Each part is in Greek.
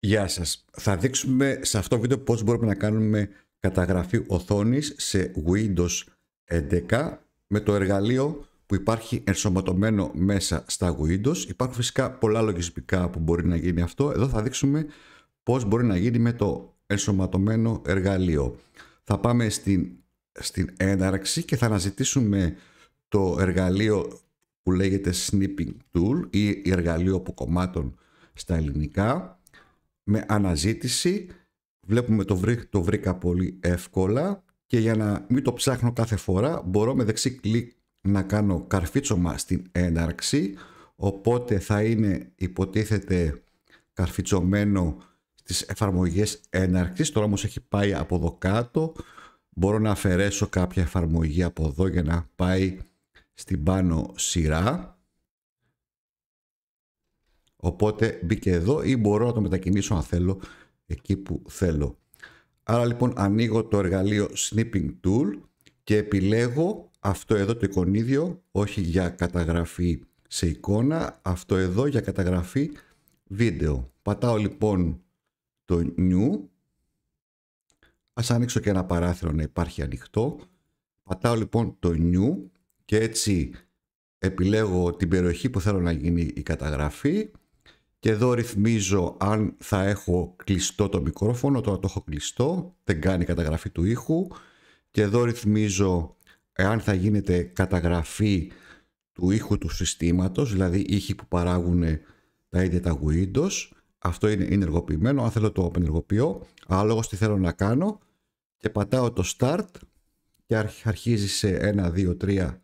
Γεια σας. Θα δείξουμε σε αυτό το βίντεο πώς μπορούμε να κάνουμε καταγραφή οθόνης σε Windows 11 με το εργαλείο που υπάρχει ενσωματωμένο μέσα στα Windows. Υπάρχουν φυσικά πολλά λογισμικά που μπορεί να γίνει αυτό. Εδώ θα δείξουμε πώς μπορεί να γίνει με το ενσωματωμένο εργαλείο. Θα πάμε στην, στην έναρξη και θα αναζητήσουμε το εργαλείο που λέγεται Snipping Tool ή εργαλείο αποκομμάτων στα ελληνικά με αναζήτηση. Βλέπουμε το, το βρήκα πολύ εύκολα και για να μην το ψάχνω κάθε φορά μπορώ με δεξί κλικ να κάνω καρφίτσωμα στην έναρξη οπότε θα είναι υποτίθεται καρφιτσωμένο στις εφαρμογές έναρξης τώρα όμως έχει πάει από εδώ κάτω μπορώ να αφαιρέσω κάποια εφαρμογή από εδώ για να πάει στην πάνω σειρά Οπότε μπήκε εδώ ή μπορώ να το μετακινήσω αν θέλω εκεί που θέλω. Άρα λοιπόν ανοίγω το εργαλείο Snipping Tool και επιλέγω αυτό εδώ το εικονίδιο, όχι για καταγραφή σε εικόνα, αυτό εδώ για καταγραφή βίντεο. Πατάω λοιπόν το New, ας ανοίξω και ένα παράθυρο να υπάρχει ανοιχτό. Πατάω λοιπόν το New και έτσι επιλέγω την περιοχή που θέλω να γίνει η καταγραφή και εδώ ρυθμίζω αν θα έχω κλειστό το μικρόφωνο, τώρα το έχω κλειστό, δεν κάνει καταγραφή του ήχου. Και εδώ ρυθμίζω αν θα γίνεται καταγραφή του ήχου του συστήματος, δηλαδή ήχοι που παράγουν τα ίδια τα Windows. Αυτό είναι ενεργοποιημένο, αν θέλω το απενεργοποιώ, άλογος τι θέλω να κάνω και πατάω το Start και αρχίζει σε 1, 2, 3,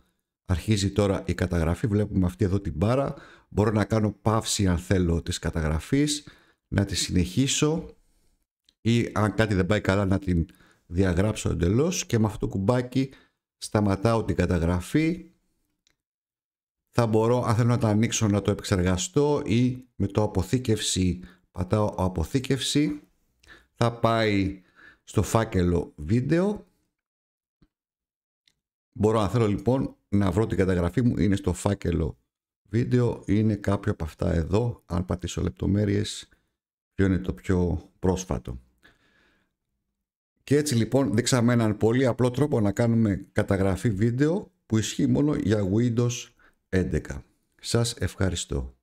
Αρχίζει τώρα η καταγραφή, βλέπουμε αυτή εδώ την μπάρα. Μπορώ να κάνω παύση αν θέλω της καταγραφής, να τη συνεχίσω ή αν κάτι δεν πάει καλά να την διαγράψω εντελώς και με αυτό το κουμπάκι σταματάω την καταγραφή. Θα μπορώ, αν θέλω να τα ανοίξω, να το επεξεργαστώ ή με το αποθήκευση, πατάω αποθήκευση. Θα πάει στο φάκελο βίντεο. Μπορώ, αν θέλω λοιπόν, να βρω την καταγραφή μου είναι στο φάκελο βίντεο, είναι κάποιο από αυτά εδώ, αν πατήσω λεπτομέρειες, ποιο είναι το πιο πρόσφατο. Και έτσι λοιπόν δείξαμε έναν πολύ απλό τρόπο να κάνουμε καταγραφή βίντεο που ισχύει μόνο για Windows 11. Σας ευχαριστώ.